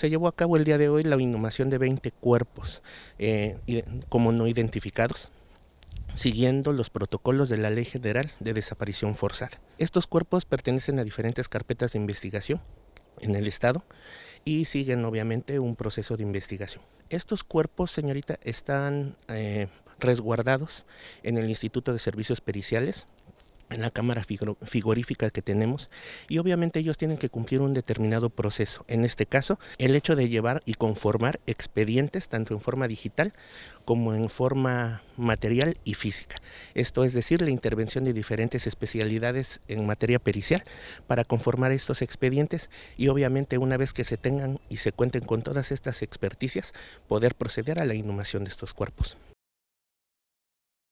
se llevó a cabo el día de hoy la inhumación de 20 cuerpos eh, como no identificados siguiendo los protocolos de la Ley General de Desaparición Forzada. Estos cuerpos pertenecen a diferentes carpetas de investigación en el Estado y siguen obviamente un proceso de investigación. Estos cuerpos, señorita, están eh, resguardados en el Instituto de Servicios Periciales en la cámara figurífica que tenemos y obviamente ellos tienen que cumplir un determinado proceso. En este caso, el hecho de llevar y conformar expedientes tanto en forma digital como en forma material y física. Esto es decir, la intervención de diferentes especialidades en materia pericial para conformar estos expedientes y obviamente una vez que se tengan y se cuenten con todas estas experticias, poder proceder a la inhumación de estos cuerpos.